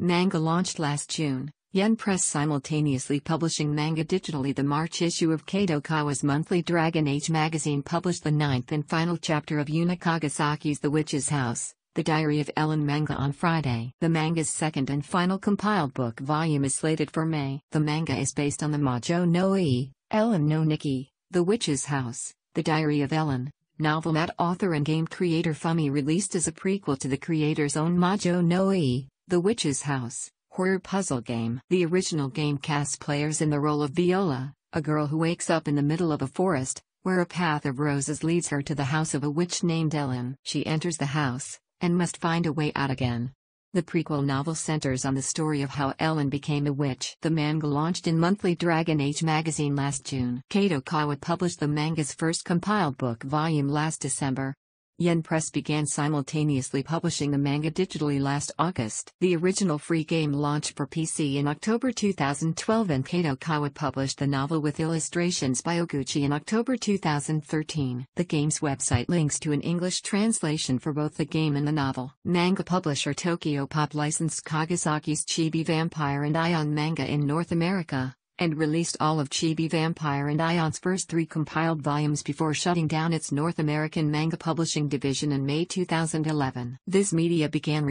Manga launched last June, Yen Press simultaneously publishing manga digitally. The March issue of Kadokawa's Kawa's monthly Dragon Age magazine published the ninth and final chapter of Yuna Kagasaki's The Witch's House, The Diary of Ellen manga on Friday. The manga's second and final compiled book volume is slated for May. The manga is based on the Majo no E, Ellen no Nikki, The Witch's House, The Diary of Ellen, novel that author and game creator Fumi released as a prequel to the creator's own Majo no E, the Witch's House, horror puzzle game. The original game casts players in the role of Viola, a girl who wakes up in the middle of a forest, where a path of roses leads her to the house of a witch named Ellen. She enters the house, and must find a way out again. The prequel novel centers on the story of how Ellen became a witch. The manga launched in monthly Dragon Age magazine last June. Kato Kawa published the manga's first compiled book volume last December, Yen Press began simultaneously publishing the manga digitally last August. The original free game launched for PC in October 2012 and Kato Kawa published the novel with illustrations by Oguchi in October 2013. The game's website links to an English translation for both the game and the novel. Manga publisher Tokyo Pop licensed Kagasaki's Chibi Vampire and Ion manga in North America and released all of Chibi Vampire and Ion's first three compiled volumes before shutting down its North American manga publishing division in May 2011. This media began